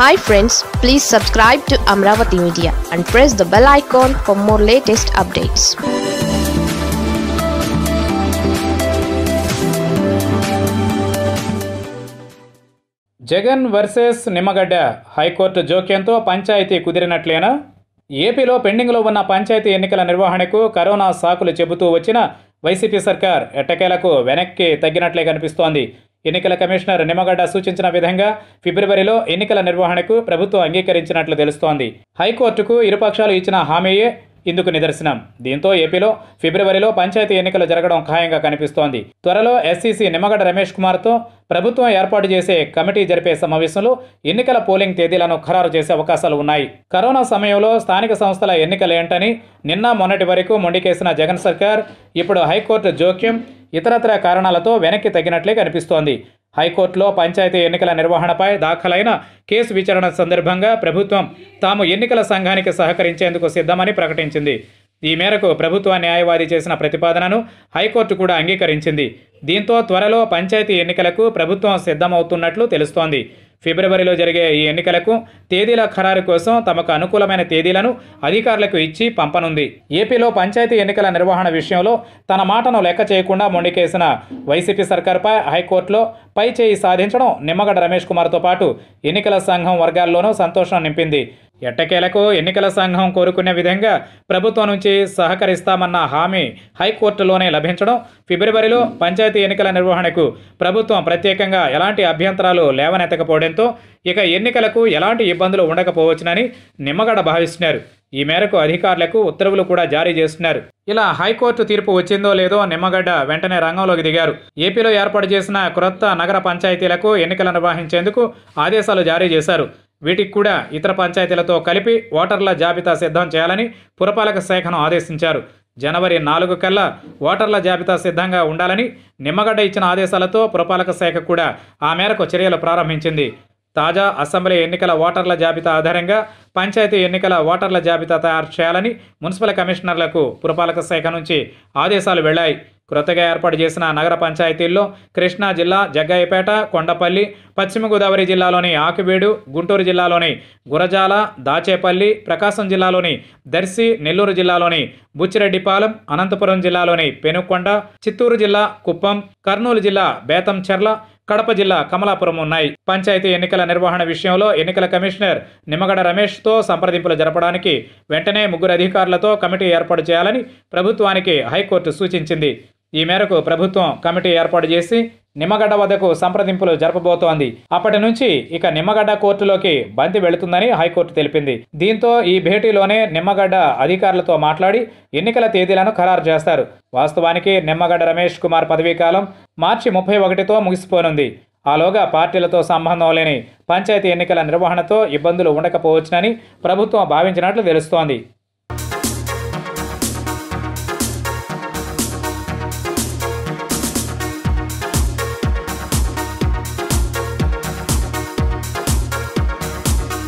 hi friends please subscribe to Amaravati media and press the bell icon for more latest updates Jagan versus Nimmagadda high court జోక్యంతో పంచాయతీ కుదిరినట్లేనా ఏపీలో పెండింగ్లో ఉన్న పంచాయతీ ఎన్నికల నిర్వహణకు కరోనా సాకులు చెబుతూ వచ్చిన వైసీపీ సర్కార్ ఎట్టకేలకు వెనక్కి తగ్గినట్లే కనిపిస్తోంది ఎన్నికల కమిషనర్ నిమ్మగడ్డ సూచించిన విధంగా ఫిబ్రవరిలో ఎన్నికల నిర్వహణకు ప్రభుత్వం అంగీకరించినట్లు తెలుస్తోంది హైకోర్టుకు ఇరుపక్షాలు ఇచ్చిన హామీయే ఇందుకు నిదర్శనం దీంతో ఏపీలో ఫిబ్రవరిలో పంచాయతీ ఎన్నికలు జరగడం ఖాయంగా కనిపిస్తోంది త్వరలో ఎస్సీసీ నిమ్మగడ్డ రమేష్ కుమార్తో ప్రభుత్వం ఏర్పాటు చేసే కమిటీ జరిపే సమావేశంలో ఎన్నికల పోలింగ్ తేదీలను ఖరారు చేసే అవకాశాలు ఉన్నాయి కరోనా సమయంలో స్థానిక సంస్థల ఎన్నికలేంటని నిన్న మొన్నటి వరకు మొండికేసిన జగన్ సర్కార్ ఇప్పుడు హైకోర్టు జోక్యం ఇతరత్ర కారణాలతో వెనక్కి తగ్గినట్లే కనిపిస్తోంది హైకోర్టులో పంచాయతీ ఎన్నికల నిర్వహణపై దాఖలైన కేసు విచారణ సందర్భంగా ప్రభుత్వం తాము ఎన్నికల సంఘానికి సహకరించేందుకు సిద్ధమని ప్రకటించింది ఈ మేరకు ప్రభుత్వ న్యాయవాది చేసిన ప్రతిపాదనను హైకోర్టు కూడా అంగీకరించింది దీంతో త్వరలో పంచాయతీ ఎన్నికలకు ప్రభుత్వం సిద్ధమవుతున్నట్లు తెలుస్తోంది ఫిబ్రవరిలో జరిగే ఈ ఎన్నికలకు తేదీల ఖరారు కోసం తమకు అనుకూలమైన తేదీలను అధికారులకు ఇచ్చి పంపనుంది ఏపీలో పంచాయతీ ఎన్నికల నిర్వహణ విషయంలో తన మాటను లెక్క చేయకుండా మొండికేసిన వైసీపీ సర్కార్పై హైకోర్టులో పై చేయి సాధించడం నిమ్మగడ్డ రమేష్ కుమార్తో పాటు ఎన్నికల సంఘం వర్గాల్లోనూ సంతోషం నింపింది ఎట్టకేలకు ఎన్నికల సంఘం కోరుకునే విధంగా ప్రభుత్వం నుంచి సహకరిస్తామన్న హామీ హైకోర్టులోనే లభించడం ఫిబ్రవరిలో పంచాయతీ ఎన్నికల నిర్వహణకు ప్రభుత్వం ప్రత్యేకంగా ఎలాంటి అభ్యంతరాలు లేవనెత్తకపోవడంతో ఇక ఎన్నికలకు ఎలాంటి ఇబ్బందులు ఉండకపోవచ్చునని నిమ్మగడ భావిస్తున్నారు ఈ మేరకు అధికారులకు ఉత్తర్వులు కూడా జారీ చేస్తున్నారు ఇలా హైకోర్టు తీర్పు వచ్చిందో లేదో నిమ్మగడ్డ వెంటనే రంగంలోకి దిగారు ఏపీలో ఏర్పాటు చేసిన క్రొత్త నగర పంచాయతీలకు ఎన్నికలు నిర్వహించేందుకు ఆదేశాలు జారీ చేశారు వీటికి కూడా ఇతర పంచాయతీలతో కలిపి ఓటర్ల జాబితా సిద్ధం చేయాలని పురపాలక శాఖను ఆదేశించారు జనవరి నాలుగు కల్లా ఓటర్ల జాబితా సిద్ధంగా ఉండాలని నిమ్మగడ్డ ఇచ్చిన ఆదేశాలతో పురపాలక శాఖ కూడా ఆ మేరకు చర్యలు ప్రారంభించింది తాజా అసెంబ్లీ ఎన్నికల ఓటర్ల జాబితా ఆధారంగా పంచాయతీ ఎన్నికల ఓటర్ల జాబితా తయారు చేయాలని మున్సిపల్ కమిషనర్లకు పురపాలక శాఖ నుంచి ఆదేశాలు వెళ్లాయి కొత్తగా ఏర్పాటు చేసిన నగర పంచాయతీల్లో కృష్ణా జిల్లా జగ్గయ్యపేట కొండపల్లి పశ్చిమ గోదావరి జిల్లాలోని ఆకివీడు గుంటూరు జిల్లాలోని గురజాల దాచేపల్లి ప్రకాశం జిల్లాలోని దర్శి నెల్లూరు జిల్లాలోని బుచ్చిరెడ్డిపాలెం అనంతపురం జిల్లాలోని పెనుకొండ చిత్తూరు జిల్లా కుప్పం కర్నూలు జిల్లా బేతంచెర్ల కడప జిల్లా కమలాపురం ఉన్నాయి పంచాయతీ ఎన్నికల నిర్వహణ విషయంలో ఎన్నికల కమిషనర్ నిమ్మగడ రమేష్తో సంప్రదింపులు జరపడానికి వెంటనే ముగ్గురు అధికారులతో కమిటీ ఏర్పాటు చేయాలని ప్రభుత్వానికి హైకోర్టు సూచించింది ఈ మేరకు ప్రభుత్వం కమిటీ ఏర్పాటు చేసి నిమ్మగడ్డ వద్దకు సంప్రదింపులు జరపబోతోంది అప్పటి నుంచి ఇక నిమ్మగడ్డ కోర్టులోకి బంతి వెళుతుందని హైకోర్టు తెలిపింది దీంతో ఈ భేటీలోనే నిమ్మగడ్డ అధికారులతో మాట్లాడి ఎన్నికల తేదీలను ఖరారు చేస్తారు వాస్తవానికి నిమ్మగడ్డ రమేష్ కుమార్ పదవీకాలం మార్చి ముప్పై ఒకటితో ముగిసిపోనుంది ఆలోగా పార్టీలతో సంబంధం లేని పంచాయతీ ఎన్నికల నిర్వహణతో ఇబ్బందులు ఉండకపోవచ్చునని ప్రభుత్వం భావించినట్లు తెలుస్తోంది